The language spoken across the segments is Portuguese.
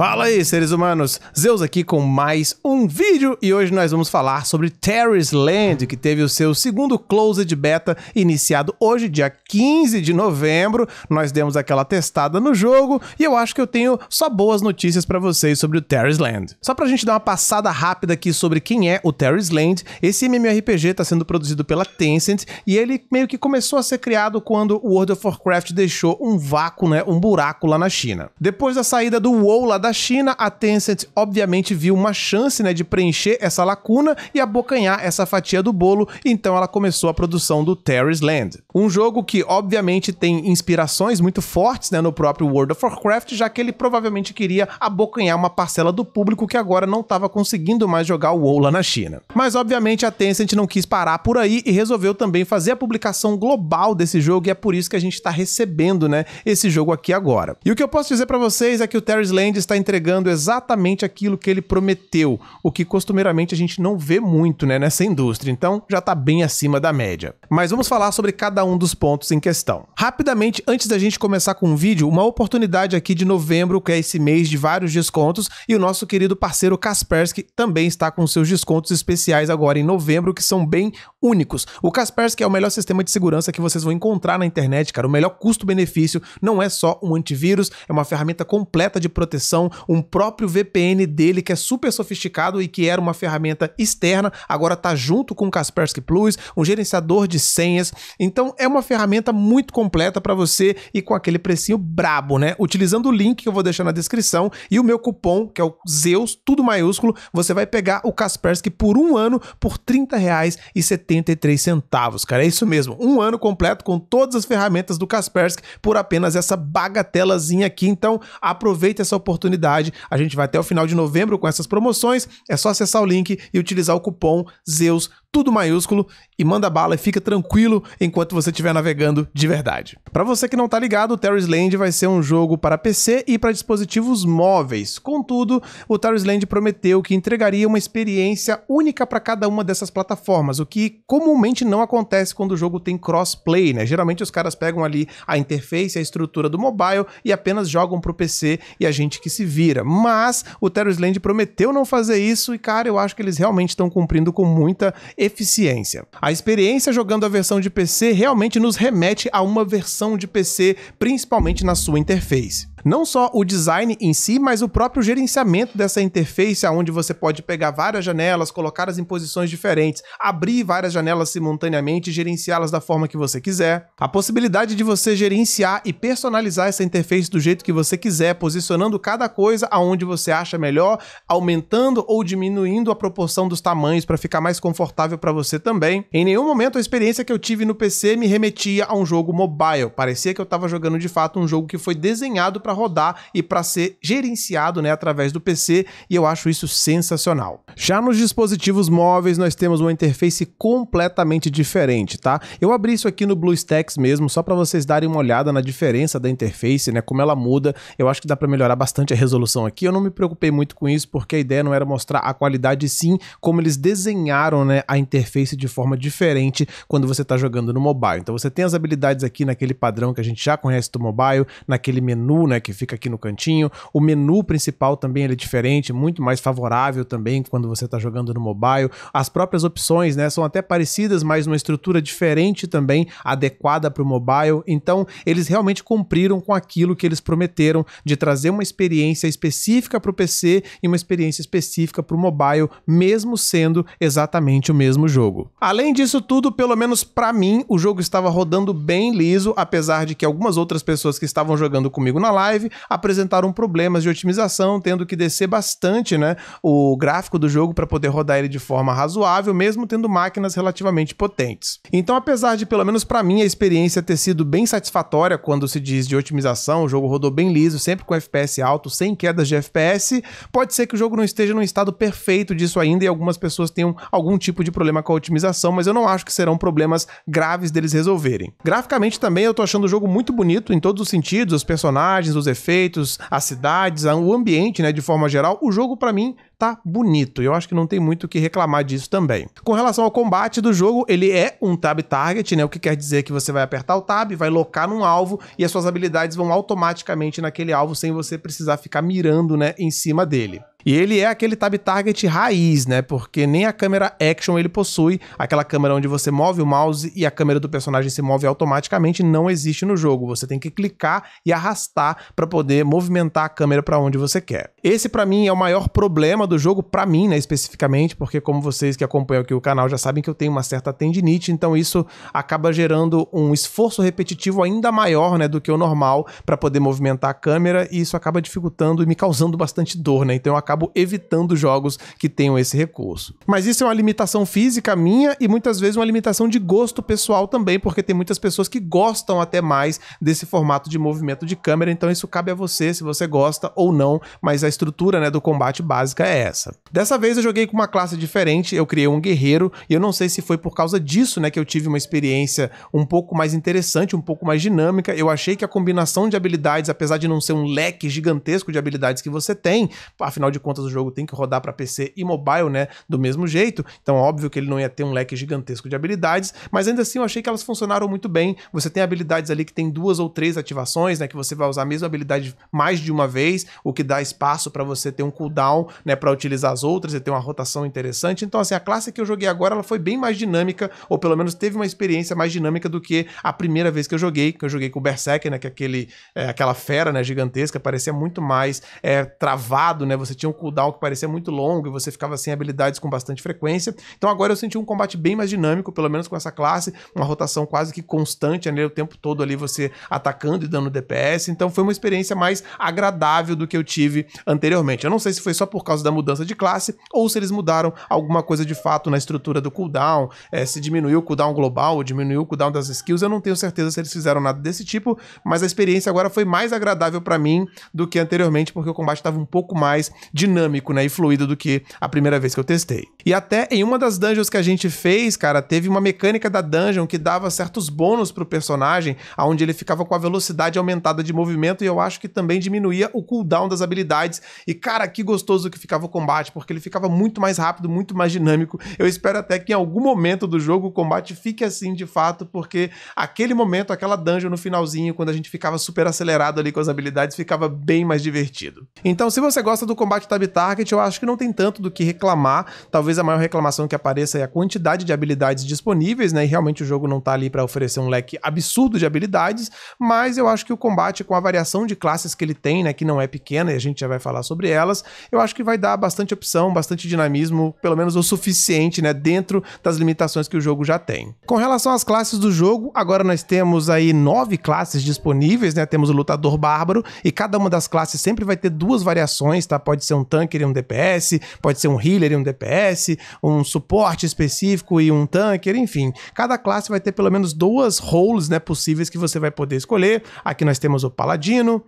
Fala aí, seres humanos! Zeus aqui com mais um vídeo e hoje nós vamos falar sobre Terry's Land, que teve o seu segundo closed beta iniciado hoje, dia 15 de novembro. Nós demos aquela testada no jogo e eu acho que eu tenho só boas notícias para vocês sobre o Terry's Land. Só pra gente dar uma passada rápida aqui sobre quem é o Terry's Land, esse MMORPG está sendo produzido pela Tencent e ele meio que começou a ser criado quando o World of Warcraft deixou um vácuo, né, um buraco lá na China. Depois da saída do WoW lá da da China, a Tencent obviamente viu uma chance né, de preencher essa lacuna e abocanhar essa fatia do bolo, então ela começou a produção do Terry's Land. Um jogo que obviamente tem inspirações muito fortes né, no próprio World of Warcraft, já que ele provavelmente queria abocanhar uma parcela do público que agora não estava conseguindo mais jogar o WoW lá na China. Mas obviamente a Tencent não quis parar por aí e resolveu também fazer a publicação global desse jogo e é por isso que a gente está recebendo né, esse jogo aqui agora. E o que eu posso dizer para vocês é que o Terry's Land está entregando exatamente aquilo que ele prometeu, o que costumeiramente a gente não vê muito né, nessa indústria, então já está bem acima da média. Mas vamos falar sobre cada um dos pontos em questão. Rapidamente, antes da gente começar com o vídeo, uma oportunidade aqui de novembro, que é esse mês de vários descontos, e o nosso querido parceiro Kaspersky também está com seus descontos especiais agora em novembro, que são bem únicos. O Kaspersky é o melhor sistema de segurança que vocês vão encontrar na internet, cara. O melhor custo-benefício não é só um antivírus, é uma ferramenta completa de proteção então, um próprio VPN dele que é super sofisticado e que era uma ferramenta externa, agora está junto com o Kaspersky Plus, um gerenciador de senhas. Então é uma ferramenta muito completa para você e com aquele precinho brabo, né? Utilizando o link que eu vou deixar na descrição e o meu cupom, que é o Zeus, tudo maiúsculo, você vai pegar o Kaspersky por um ano por R$ 30,73, cara. É isso mesmo, um ano completo com todas as ferramentas do Kaspersky por apenas essa bagatelazinha aqui. Então aproveita essa oportunidade oportunidade. A gente vai até o final de novembro com essas promoções. É só acessar o link e utilizar o cupom Zeus, tudo maiúsculo, e manda bala e fica tranquilo enquanto você estiver navegando de verdade. Para você que não tá ligado, o Terry's Land vai ser um jogo para PC e para dispositivos móveis. Contudo, o Terry's Land prometeu que entregaria uma experiência única para cada uma dessas plataformas, o que comumente não acontece quando o jogo tem crossplay, né? Geralmente os caras pegam ali a interface, a estrutura do mobile e apenas jogam pro PC e a gente que se se vira. Mas o Terry Land prometeu não fazer isso e, cara, eu acho que eles realmente estão cumprindo com muita eficiência. A experiência jogando a versão de PC realmente nos remete a uma versão de PC, principalmente na sua interface. Não só o design em si, mas o próprio gerenciamento dessa interface, onde você pode pegar várias janelas, colocá-las em posições diferentes, abrir várias janelas simultaneamente e gerenciá-las da forma que você quiser. A possibilidade de você gerenciar e personalizar essa interface do jeito que você quiser, posicionando cada coisa aonde você acha melhor, aumentando ou diminuindo a proporção dos tamanhos para ficar mais confortável para você também. Em nenhum momento a experiência que eu tive no PC me remetia a um jogo mobile, parecia que eu estava jogando de fato um jogo que foi desenhado para para rodar e para ser gerenciado né, através do PC, e eu acho isso sensacional. Já nos dispositivos móveis, nós temos uma interface completamente diferente, tá? Eu abri isso aqui no BlueStacks mesmo, só para vocês darem uma olhada na diferença da interface, né, como ela muda. Eu acho que dá para melhorar bastante a resolução aqui. Eu não me preocupei muito com isso, porque a ideia não era mostrar a qualidade, sim como eles desenharam né, a interface de forma diferente quando você está jogando no mobile. Então você tem as habilidades aqui naquele padrão que a gente já conhece do mobile, naquele menu, né, que fica aqui no cantinho. O menu principal também é diferente, muito mais favorável também quando você está jogando no mobile. As próprias opções, né, são até parecidas, mas uma estrutura diferente também, adequada para o mobile. Então, eles realmente cumpriram com aquilo que eles prometeram de trazer uma experiência específica para o PC e uma experiência específica para o mobile, mesmo sendo exatamente o mesmo jogo. Além disso tudo, pelo menos para mim, o jogo estava rodando bem liso, apesar de que algumas outras pessoas que estavam jogando comigo na live Live apresentaram problemas de otimização, tendo que descer bastante né, o gráfico do jogo para poder rodar ele de forma razoável, mesmo tendo máquinas relativamente potentes. Então, apesar de, pelo menos para mim, a experiência ter sido bem satisfatória quando se diz de otimização, o jogo rodou bem liso, sempre com FPS alto, sem quedas de FPS, pode ser que o jogo não esteja num estado perfeito disso ainda e algumas pessoas tenham algum tipo de problema com a otimização, mas eu não acho que serão problemas graves deles resolverem. Graficamente também eu tô achando o jogo muito bonito em todos os sentidos, os personagens, os efeitos, as cidades, o ambiente, né, de forma geral, o jogo para mim tá bonito. Eu acho que não tem muito o que reclamar disso também. Com relação ao combate do jogo, ele é um tab target, né? O que quer dizer que você vai apertar o tab, vai locar num alvo e as suas habilidades vão automaticamente naquele alvo sem você precisar ficar mirando, né, em cima dele. E ele é aquele tab target raiz, né? Porque nem a câmera action ele possui, aquela câmera onde você move o mouse e a câmera do personagem se move automaticamente não existe no jogo. Você tem que clicar e arrastar para poder movimentar a câmera para onde você quer. Esse para mim é o maior problema do jogo para mim, né, especificamente, porque como vocês que acompanham aqui o canal já sabem que eu tenho uma certa tendinite, então isso acaba gerando um esforço repetitivo ainda maior, né, do que o normal para poder movimentar a câmera e isso acaba dificultando e me causando bastante dor, né? Então eu acabo evitando jogos que tenham esse recurso. Mas isso é uma limitação física minha e muitas vezes uma limitação de gosto pessoal também, porque tem muitas pessoas que gostam até mais desse formato de movimento de câmera, então isso cabe a você se você gosta ou não, mas a estrutura né, do combate básica é essa. Dessa vez eu joguei com uma classe diferente, eu criei um guerreiro e eu não sei se foi por causa disso né, que eu tive uma experiência um pouco mais interessante, um pouco mais dinâmica. Eu achei que a combinação de habilidades, apesar de não ser um leque gigantesco de habilidades que você tem, afinal de de contas, o jogo tem que rodar para PC e mobile, né? Do mesmo jeito. Então, óbvio que ele não ia ter um leque gigantesco de habilidades, mas ainda assim eu achei que elas funcionaram muito bem. Você tem habilidades ali que tem duas ou três ativações, né? Que você vai usar a mesma habilidade mais de uma vez, o que dá espaço para você ter um cooldown, né? Para utilizar as outras e ter uma rotação interessante. Então, assim, a classe que eu joguei agora ela foi bem mais dinâmica, ou pelo menos teve uma experiência mais dinâmica do que a primeira vez que eu joguei, que eu joguei com o Berserk, né? Que é aquele, é, aquela fera, né? Gigantesca, parecia muito mais é, travado, né? Você tinha um cooldown que parecia muito longo e você ficava sem habilidades com bastante frequência. Então agora eu senti um combate bem mais dinâmico, pelo menos com essa classe, uma rotação quase que constante, né, o tempo todo ali você atacando e dando DPS. Então foi uma experiência mais agradável do que eu tive anteriormente. Eu não sei se foi só por causa da mudança de classe ou se eles mudaram alguma coisa de fato na estrutura do cooldown, é, se diminuiu o cooldown global ou diminuiu o cooldown das skills. Eu não tenho certeza se eles fizeram nada desse tipo, mas a experiência agora foi mais agradável para mim do que anteriormente, porque o combate estava um pouco mais dinâmico, né, e fluido do que a primeira vez que eu testei. E até em uma das dungeons que a gente fez, cara, teve uma mecânica da dungeon que dava certos bônus pro personagem, aonde ele ficava com a velocidade aumentada de movimento e eu acho que também diminuía o cooldown das habilidades. E cara, que gostoso que ficava o combate, porque ele ficava muito mais rápido, muito mais dinâmico. Eu espero até que em algum momento do jogo o combate fique assim de fato, porque aquele momento, aquela dungeon no finalzinho, quando a gente ficava super acelerado ali com as habilidades, ficava bem mais divertido. Então, se você gosta do combate tab target, eu acho que não tem tanto do que reclamar. Talvez a maior reclamação que apareça é a quantidade de habilidades disponíveis, né? E realmente o jogo não tá ali para oferecer um leque absurdo de habilidades, mas eu acho que o combate com a variação de classes que ele tem, né, que não é pequena, e a gente já vai falar sobre elas, eu acho que vai dar bastante opção, bastante dinamismo, pelo menos o suficiente, né, dentro das limitações que o jogo já tem. Com relação às classes do jogo, agora nós temos aí nove classes disponíveis, né? Temos o lutador bárbaro e cada uma das classes sempre vai ter duas variações, tá? Pode ser um um tanker e um DPS, pode ser um healer e um DPS, um suporte específico e um tanker, enfim. Cada classe vai ter pelo menos duas roles né, possíveis que você vai poder escolher. Aqui nós temos o paladino,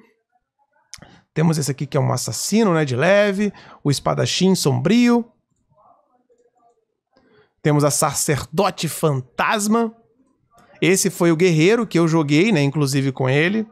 temos esse aqui que é um assassino né, de leve, o espadachim sombrio, temos a sacerdote fantasma, esse foi o guerreiro que eu joguei, né, inclusive com ele.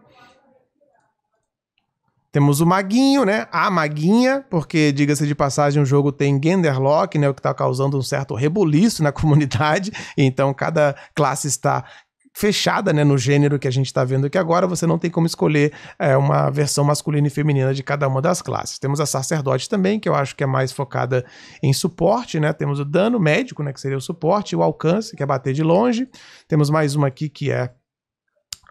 Temos o Maguinho, né? A Maguinha, porque, diga-se de passagem, o jogo tem Genderlock, né? O que está causando um certo rebuliço na comunidade. Então, cada classe está fechada né, no gênero que a gente está vendo aqui agora, você não tem como escolher é, uma versão masculina e feminina de cada uma das classes. Temos a sacerdote também, que eu acho que é mais focada em suporte, né? Temos o dano médico, né, que seria o suporte, o alcance, que é bater de longe. Temos mais uma aqui que é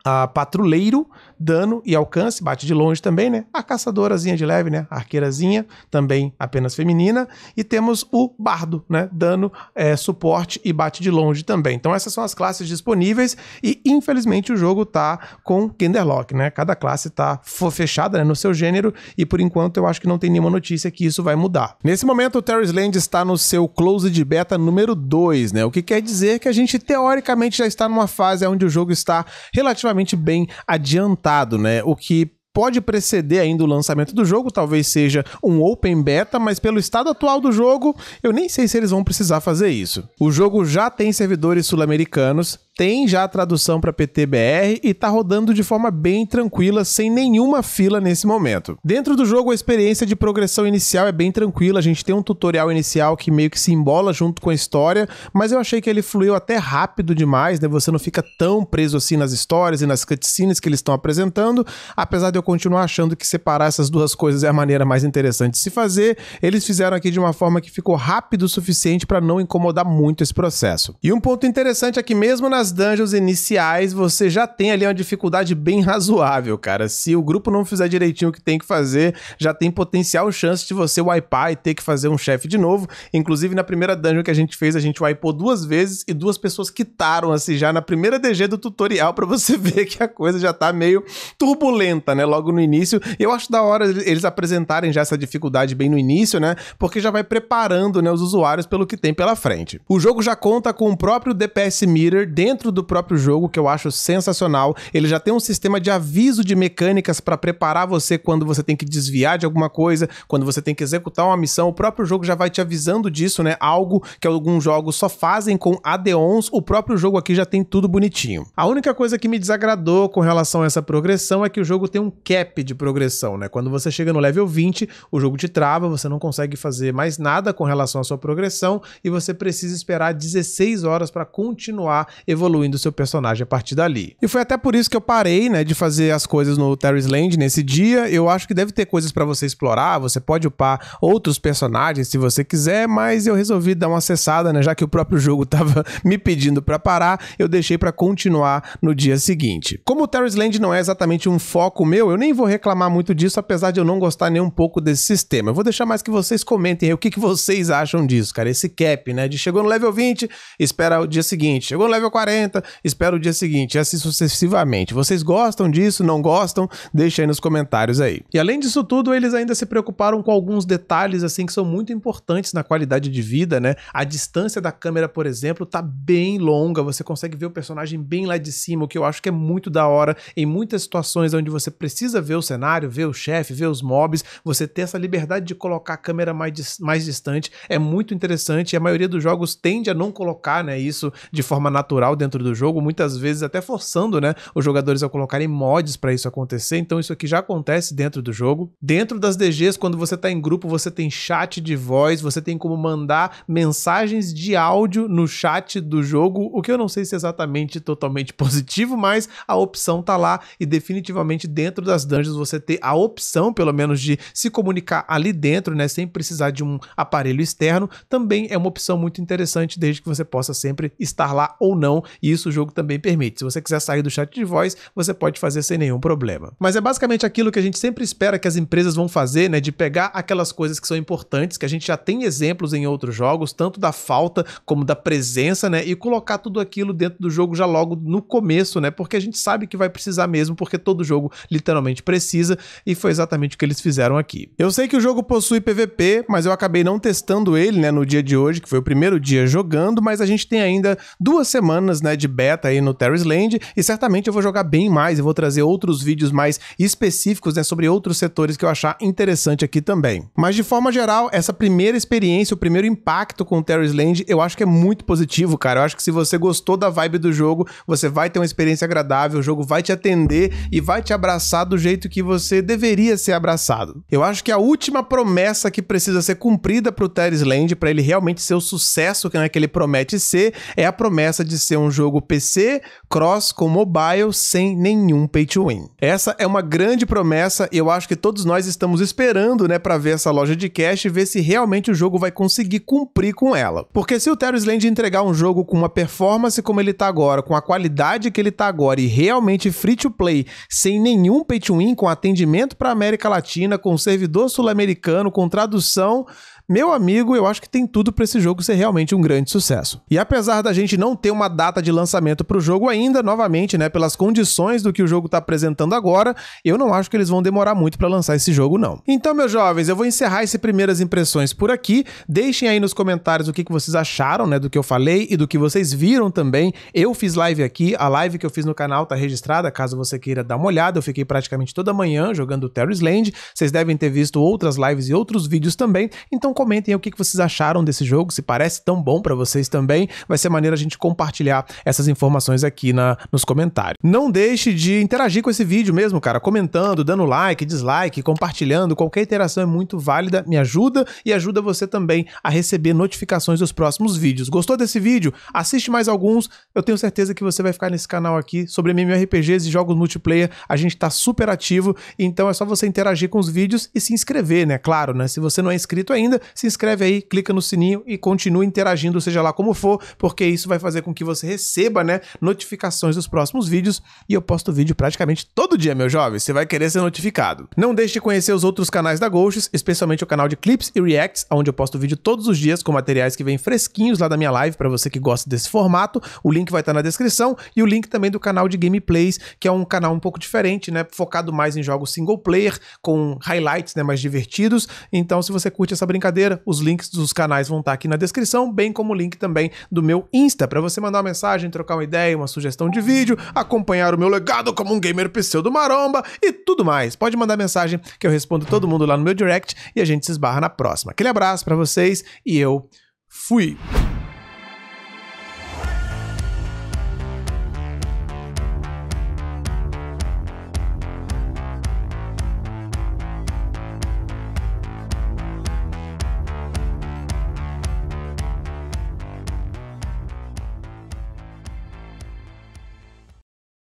a patrulheiro, dano e alcance, bate de longe também, né? A caçadorazinha de leve, né? Arqueirazinha, também apenas feminina. E temos o bardo, né? Dano, é, suporte e bate de longe também. Então essas são as classes disponíveis e infelizmente o jogo tá com Kinderlock, né? Cada classe tá fechada né? no seu gênero e por enquanto eu acho que não tem nenhuma notícia que isso vai mudar. Nesse momento o Terry's Land está no seu close de beta número 2, né? O que quer dizer que a gente teoricamente já está numa fase onde o jogo está relativamente relativamente bem adiantado, né? O que pode preceder ainda o lançamento do jogo, talvez seja um open beta, mas pelo estado atual do jogo, eu nem sei se eles vão precisar fazer isso. O jogo já tem servidores sul-americanos, tem já a tradução para PTBR e tá rodando de forma bem tranquila, sem nenhuma fila nesse momento. Dentro do jogo, a experiência de progressão inicial é bem tranquila, a gente tem um tutorial inicial que meio que se embola junto com a história, mas eu achei que ele fluiu até rápido demais, né? Você não fica tão preso assim nas histórias e nas cutscenes que eles estão apresentando, apesar de eu continuar achando que separar essas duas coisas é a maneira mais interessante de se fazer, eles fizeram aqui de uma forma que ficou rápido o suficiente para não incomodar muito esse processo. E um ponto interessante é que mesmo nas nas dungeons iniciais, você já tem ali uma dificuldade bem razoável, cara. Se o grupo não fizer direitinho o que tem que fazer, já tem potencial chance de você wipear e ter que fazer um chefe de novo. Inclusive, na primeira dungeon que a gente fez, a gente wipeou duas vezes e duas pessoas quitaram, assim, já na primeira DG do tutorial, para você ver que a coisa já tá meio turbulenta, né? Logo no início. Eu acho da hora eles apresentarem já essa dificuldade bem no início, né? Porque já vai preparando né, os usuários pelo que tem pela frente. O jogo já conta com o próprio DPS Meter dentro dentro do próprio jogo, que eu acho sensacional. Ele já tem um sistema de aviso de mecânicas para preparar você quando você tem que desviar de alguma coisa, quando você tem que executar uma missão. O próprio jogo já vai te avisando disso, né? Algo que alguns jogos só fazem com add-ons. O próprio jogo aqui já tem tudo bonitinho. A única coisa que me desagradou com relação a essa progressão é que o jogo tem um cap de progressão, né? Quando você chega no level 20, o jogo te trava, você não consegue fazer mais nada com relação à sua progressão e você precisa esperar 16 horas para continuar evoluindo evoluindo seu personagem a partir dali. E foi até por isso que eu parei, né, de fazer as coisas no Terry's Land nesse dia. Eu acho que deve ter coisas para você explorar, você pode upar outros personagens se você quiser, mas eu resolvi dar uma acessada, né, já que o próprio jogo tava me pedindo para parar, eu deixei para continuar no dia seguinte. Como o Terry's Land não é exatamente um foco meu, eu nem vou reclamar muito disso, apesar de eu não gostar nem um pouco desse sistema. Eu vou deixar mais que vocês comentem aí o que, que vocês acham disso, cara, esse cap, né, de chegou no level 20, espera o dia seguinte, chegou no level 40, 40, espera o dia seguinte, e assim sucessivamente. Vocês gostam disso, não gostam? Deixa aí nos comentários aí. E além disso tudo, eles ainda se preocuparam com alguns detalhes assim que são muito importantes na qualidade de vida, né? A distância da câmera, por exemplo, tá bem longa, você consegue ver o personagem bem lá de cima, o que eu acho que é muito da hora em muitas situações onde você precisa ver o cenário, ver o chefe, ver os mobs, você ter essa liberdade de colocar a câmera mais, mais distante é muito interessante e a maioria dos jogos tende a não colocar, né, isso de forma natural dentro do jogo, muitas vezes até forçando, né, os jogadores a colocarem mods para isso acontecer. Então isso aqui já acontece dentro do jogo. Dentro das DGs, quando você está em grupo, você tem chat de voz, você tem como mandar mensagens de áudio no chat do jogo, o que eu não sei se é exatamente totalmente positivo, mas a opção tá lá e definitivamente dentro das dungeons você tem a opção, pelo menos, de se comunicar ali dentro, né, sem precisar de um aparelho externo, também é uma opção muito interessante, desde que você possa sempre estar lá ou não e isso o jogo também permite. Se você quiser sair do chat de voz, você pode fazer sem nenhum problema. Mas é basicamente aquilo que a gente sempre espera que as empresas vão fazer, né, de pegar aquelas coisas que são importantes, que a gente já tem exemplos em outros jogos, tanto da falta como da presença, né, e colocar tudo aquilo dentro do jogo já logo no começo, né, porque a gente sabe que vai precisar mesmo, porque todo jogo literalmente precisa, e foi exatamente o que eles fizeram aqui. Eu sei que o jogo possui PVP, mas eu acabei não testando ele, né, no dia de hoje, que foi o primeiro dia jogando, mas a gente tem ainda duas semanas semanas né, de beta aí no Terrace Land e certamente eu vou jogar bem mais e vou trazer outros vídeos mais específicos né, sobre outros setores que eu achar interessante aqui também. Mas de forma geral, essa primeira experiência, o primeiro impacto com o Terrace Land, eu acho que é muito positivo, cara. Eu acho que se você gostou da vibe do jogo, você vai ter uma experiência agradável, o jogo vai te atender e vai te abraçar do jeito que você deveria ser abraçado. Eu acho que a última promessa que precisa ser cumprida pro Terrace Land para ele realmente ser o sucesso que, né, que ele promete ser é a promessa de ser um um jogo PC, cross com mobile, sem nenhum pay to win. Essa é uma grande promessa e eu acho que todos nós estamos esperando, né, para ver essa loja de cash e ver se realmente o jogo vai conseguir cumprir com ela. Porque se o Terra Island entregar um jogo com uma performance como ele tá agora, com a qualidade que ele tá agora e realmente free to play, sem nenhum pay to win, com atendimento para América Latina, com servidor sul-americano, com tradução meu amigo, eu acho que tem tudo para esse jogo ser realmente um grande sucesso. E apesar da gente não ter uma data de lançamento para o jogo ainda, novamente, né, pelas condições do que o jogo está apresentando agora, eu não acho que eles vão demorar muito para lançar esse jogo não. Então, meus jovens, eu vou encerrar esse primeiras impressões por aqui. Deixem aí nos comentários o que, que vocês acharam, né, do que eu falei e do que vocês viram também. Eu fiz live aqui, a live que eu fiz no canal tá registrada, caso você queira dar uma olhada. Eu fiquei praticamente toda manhã jogando Terry's Land. Vocês devem ter visto outras lives e outros vídeos também. Então comentem o que vocês acharam desse jogo, se parece tão bom para vocês também. Vai ser maneira a gente compartilhar essas informações aqui na, nos comentários. Não deixe de interagir com esse vídeo mesmo, cara, comentando, dando like, dislike, compartilhando. Qualquer interação é muito válida, me ajuda e ajuda você também a receber notificações dos próximos vídeos. Gostou desse vídeo? Assiste mais alguns. Eu tenho certeza que você vai ficar nesse canal aqui sobre MMORPGs e jogos multiplayer. A gente tá super ativo, então é só você interagir com os vídeos e se inscrever, né? Claro, né? Se você não é inscrito ainda, se inscreve aí, clica no sininho e continue interagindo, seja lá como for, porque isso vai fazer com que você receba, né, notificações dos próximos vídeos e eu posto vídeo praticamente todo dia, meu jovem, você vai querer ser notificado. Não deixe de conhecer os outros canais da Ghosts, especialmente o canal de clips e reacts, onde eu posto vídeo todos os dias com materiais que vêm fresquinhos lá da minha live para você que gosta desse formato. O link vai estar tá na descrição e o link também do canal de gameplays, que é um canal um pouco diferente, né, focado mais em jogos single player com highlights, né, mais divertidos. Então, se você curte essa brincadeira brincadeira. Os links dos canais vão estar tá aqui na descrição, bem como o link também do meu Insta, para você mandar uma mensagem, trocar uma ideia, uma sugestão de vídeo, acompanhar o meu legado como um gamer pseudo maromba e tudo mais. Pode mandar mensagem que eu respondo todo mundo lá no meu direct e a gente se esbarra na próxima. Aquele abraço para vocês e eu fui.